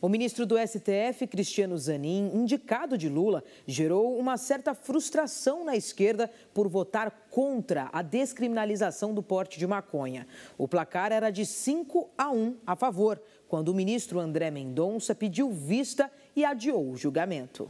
O ministro do STF, Cristiano Zanin, indicado de Lula, gerou uma certa frustração na esquerda por votar contra a descriminalização do porte de maconha. O placar era de 5 a 1 a favor, quando o ministro André Mendonça pediu vista e adiou o julgamento.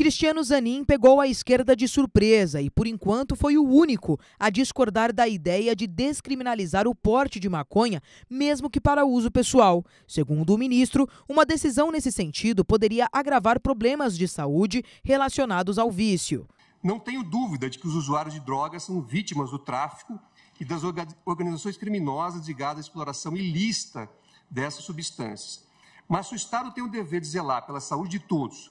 Cristiano Zanin pegou a esquerda de surpresa e, por enquanto, foi o único a discordar da ideia de descriminalizar o porte de maconha, mesmo que para uso pessoal. Segundo o ministro, uma decisão nesse sentido poderia agravar problemas de saúde relacionados ao vício. Não tenho dúvida de que os usuários de drogas são vítimas do tráfico e das organizações criminosas ligadas à exploração ilícita dessas substâncias. Mas o Estado tem o dever de zelar pela saúde de todos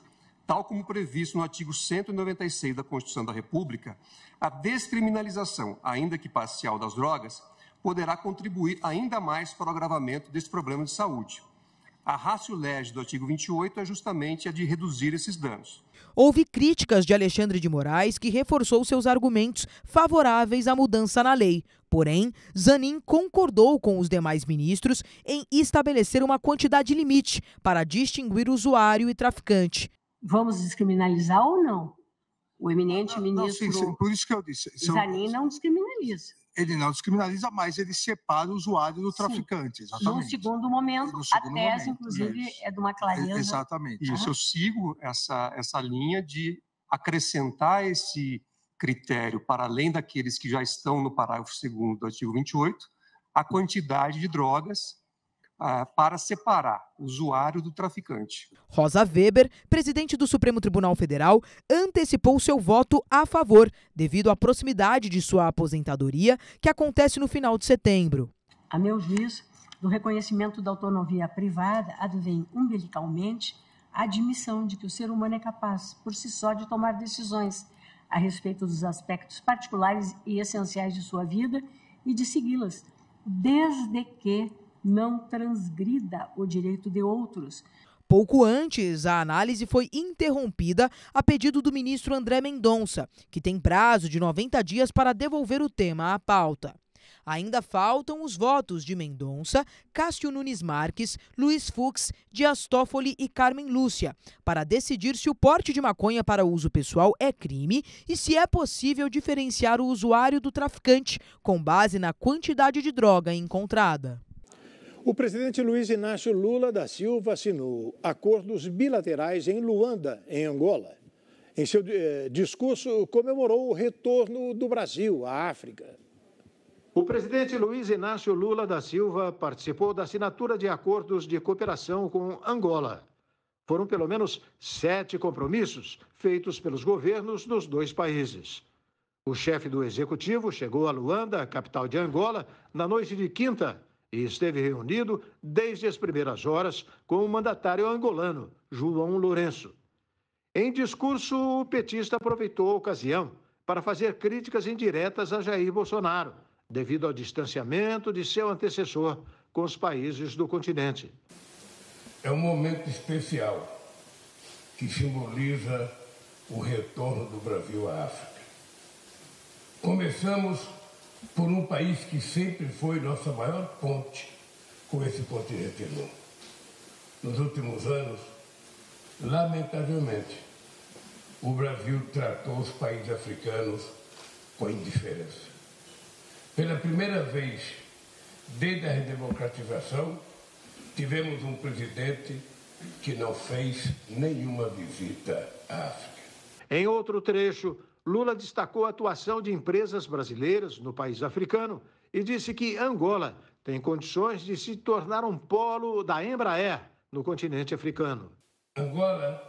tal como previsto no artigo 196 da Constituição da República, a descriminalização, ainda que parcial, das drogas poderá contribuir ainda mais para o agravamento desse problema de saúde. A ratio lege do artigo 28 é justamente a de reduzir esses danos. Houve críticas de Alexandre de Moraes, que reforçou seus argumentos favoráveis à mudança na lei. Porém, Zanin concordou com os demais ministros em estabelecer uma quantidade limite para distinguir usuário e traficante. Vamos descriminalizar ou não? O eminente não, ministro não, sim, sim, por isso que eu disse, são, Zanin não descriminaliza. Ele não descriminaliza, mas ele separa o usuário do traficante. Sim. Exatamente. No segundo momento, no segundo a tese, momento, inclusive, isso. é de uma clareza. Exatamente. Isso, então, eu sigo essa, essa linha de acrescentar esse critério, para além daqueles que já estão no parágrafo 2 do artigo 28, a quantidade de drogas ah, para separar o usuário do traficante. Rosa Weber, presidente do Supremo Tribunal Federal, antecipou seu voto a favor devido à proximidade de sua aposentadoria, que acontece no final de setembro. A meu juiz, do reconhecimento da autonomia privada advém umbilicalmente a admissão de que o ser humano é capaz, por si só, de tomar decisões a respeito dos aspectos particulares e essenciais de sua vida e de segui-las, desde que não transgrida o direito de outros. Pouco antes, a análise foi interrompida a pedido do ministro André Mendonça, que tem prazo de 90 dias para devolver o tema à pauta. Ainda faltam os votos de Mendonça, Cássio Nunes Marques, Luiz Fux, Dias Toffoli e Carmen Lúcia, para decidir se o porte de maconha para uso pessoal é crime e se é possível diferenciar o usuário do traficante, com base na quantidade de droga encontrada. O presidente Luiz Inácio Lula da Silva assinou acordos bilaterais em Luanda, em Angola. Em seu eh, discurso, comemorou o retorno do Brasil à África. O presidente Luiz Inácio Lula da Silva participou da assinatura de acordos de cooperação com Angola. Foram pelo menos sete compromissos feitos pelos governos dos dois países. O chefe do executivo chegou a Luanda, capital de Angola, na noite de quinta e esteve reunido desde as primeiras horas com o mandatário angolano, João Lourenço. Em discurso, o petista aproveitou a ocasião para fazer críticas indiretas a Jair Bolsonaro, devido ao distanciamento de seu antecessor com os países do continente. É um momento especial que simboliza o retorno do Brasil à África. Começamos por um país que sempre foi nossa maior ponte com esse continente retorno. Nos últimos anos, lamentavelmente, o Brasil tratou os países africanos com indiferença. Pela primeira vez desde a redemocratização, tivemos um presidente que não fez nenhuma visita à África. Em outro trecho, Lula destacou a atuação de empresas brasileiras no país africano e disse que Angola tem condições de se tornar um polo da Embraer no continente africano. Angola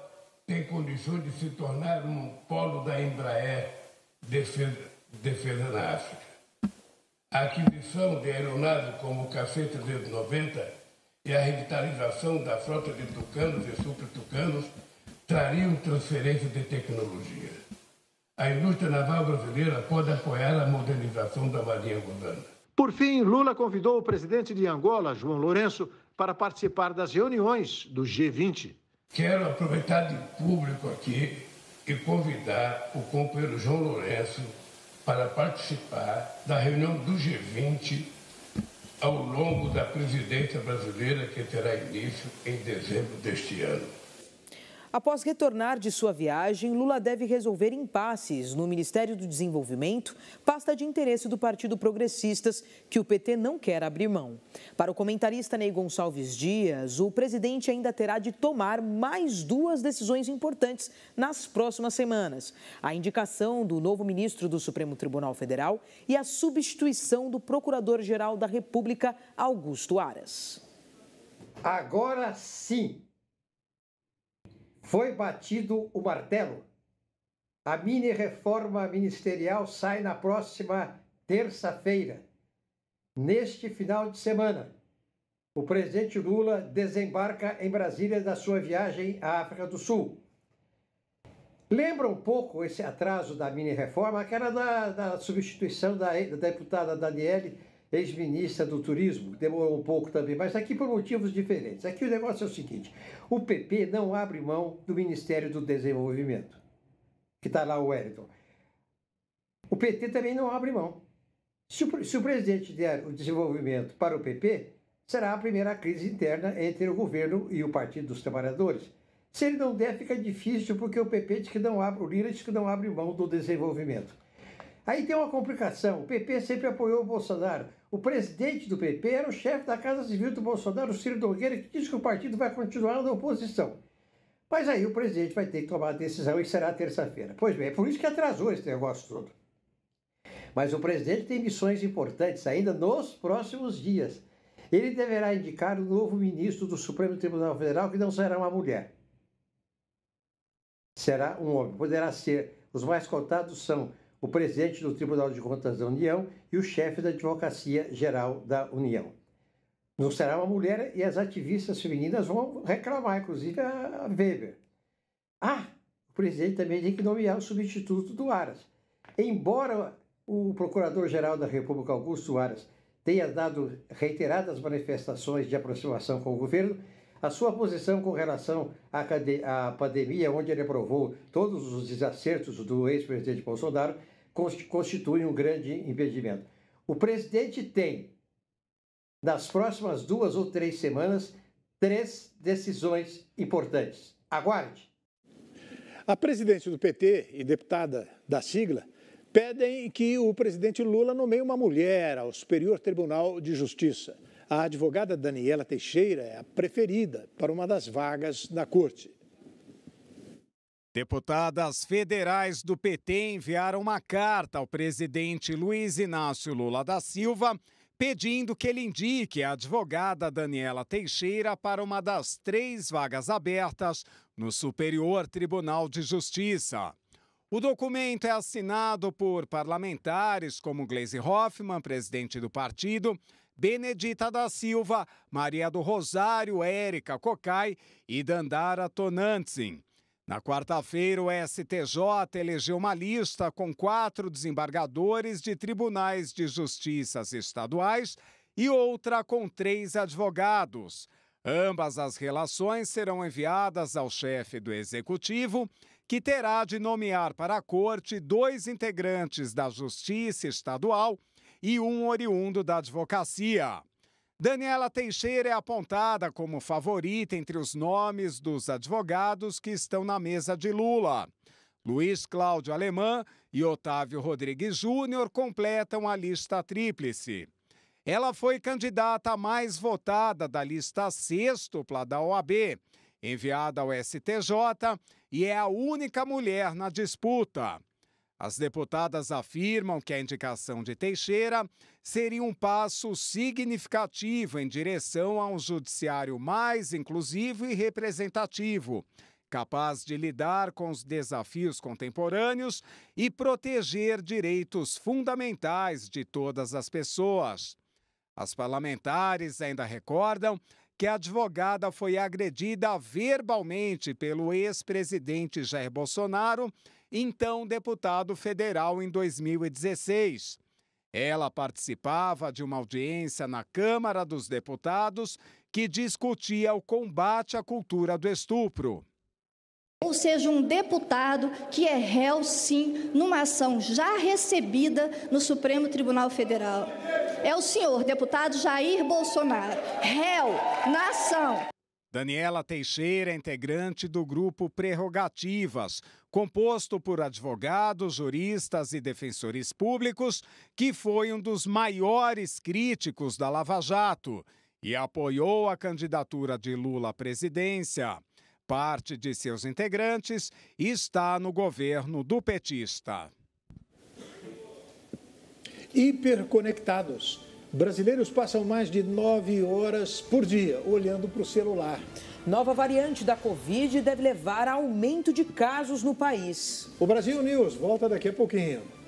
tem condições de se tornar um polo da Embraer defesa, defesa na África. A aquisição de aeronaves como o KC-390 e a revitalização da frota de tucanos e super-tucanos trariam transferência de tecnologia a indústria naval brasileira pode apoiar a modernização da Marinha Angolana. Por fim, Lula convidou o presidente de Angola, João Lourenço, para participar das reuniões do G20. Quero aproveitar de público aqui e convidar o companheiro João Lourenço para participar da reunião do G20 ao longo da presidência brasileira que terá início em dezembro deste ano. Após retornar de sua viagem, Lula deve resolver impasses no Ministério do Desenvolvimento, pasta de interesse do Partido Progressistas, que o PT não quer abrir mão. Para o comentarista Ney Gonçalves Dias, o presidente ainda terá de tomar mais duas decisões importantes nas próximas semanas: a indicação do novo ministro do Supremo Tribunal Federal e a substituição do Procurador-Geral da República, Augusto Aras. Agora sim, foi batido o martelo. A mini reforma ministerial sai na próxima terça-feira. Neste final de semana, o presidente Lula desembarca em Brasília da sua viagem à África do Sul. Lembra um pouco esse atraso da mini reforma, aquela da, da substituição da, da deputada Daniele ex-ministra do Turismo, demorou um pouco também, mas aqui por motivos diferentes. Aqui o negócio é o seguinte: o PP não abre mão do Ministério do Desenvolvimento, que está lá o Wellington. O PT também não abre mão. Se o, se o presidente der o desenvolvimento para o PP, será a primeira crise interna entre o governo e o Partido dos Trabalhadores. Se ele não der, fica difícil, porque o PP diz que não abre, o Lira diz que não abre mão do desenvolvimento. Aí tem uma complicação. O PP sempre apoiou o Bolsonaro. O presidente do PP era o chefe da Casa Civil do Bolsonaro, Ciro Nogueira, que diz que o partido vai continuar na oposição. Mas aí o presidente vai ter que tomar a decisão e será terça-feira. Pois bem, é por isso que atrasou esse negócio todo. Mas o presidente tem missões importantes ainda nos próximos dias. Ele deverá indicar o novo ministro do Supremo Tribunal Federal, que não será uma mulher. Será um homem. Poderá ser. Os mais contados são o presidente do Tribunal de Contas da União e o chefe da Advocacia Geral da União. Não será uma mulher e as ativistas femininas vão reclamar, inclusive a Weber. Ah, o presidente também tem que nomear o substituto do Aras. Embora o Procurador-Geral da República, Augusto Aras, tenha dado reiteradas manifestações de aproximação com o governo, a sua posição com relação à, pandemia, onde ele aprovou todos os desacertos do ex-presidente Bolsonaro, constitui um grande impedimento. O presidente tem, nas próximas duas ou três semanas, três decisões importantes. Aguarde. A presidente do PT e deputada da sigla pedem que o presidente Lula nomeie uma mulher ao Superior Tribunal de Justiça. A advogada Daniela Teixeira é a preferida para uma das vagas na corte. Deputadas federais do PT enviaram uma carta ao presidente Luiz Inácio Lula da Silva pedindo que ele indique a advogada Daniela Teixeira para uma das três vagas abertas no Superior Tribunal de Justiça. O documento é assinado por parlamentares como Gleisi Hoffmann, presidente do partido, Benedita da Silva, Maria do Rosário, Érica Cocai e Dandara Tonantzin. Na quarta-feira, o STJ elegeu uma lista com quatro desembargadores de tribunais de justiças estaduais e outra com três advogados. Ambas as relações serão enviadas ao chefe do executivo, que terá de nomear para a corte dois integrantes da Justiça Estadual e um oriundo da advocacia. Daniela Teixeira é apontada como favorita entre os nomes dos advogados que estão na mesa de Lula. Luiz Cláudio Alemã e Otávio Rodrigues Júnior completam a lista tríplice. Ela foi candidata mais votada da lista sextupla da OAB, enviada ao STJ, e é a única mulher na disputa. As deputadas afirmam que a indicação de Teixeira seria um passo significativo em direção a um judiciário mais inclusivo e representativo, capaz de lidar com os desafios contemporâneos e proteger direitos fundamentais de todas as pessoas. As parlamentares ainda recordam que a advogada foi agredida verbalmente pelo ex-presidente Jair Bolsonaro então deputado federal em 2016. Ela participava de uma audiência na Câmara dos Deputados que discutia o combate à cultura do estupro. Ou seja, um deputado que é réu, sim, numa ação já recebida no Supremo Tribunal Federal. É o senhor deputado Jair Bolsonaro, réu na ação. Daniela Teixeira, integrante do grupo Prerrogativas, composto por advogados, juristas e defensores públicos, que foi um dos maiores críticos da Lava Jato e apoiou a candidatura de Lula à presidência. Parte de seus integrantes está no governo do petista. Hiperconectados Brasileiros passam mais de nove horas por dia olhando para o celular. Nova variante da Covid deve levar a aumento de casos no país. O Brasil News volta daqui a pouquinho.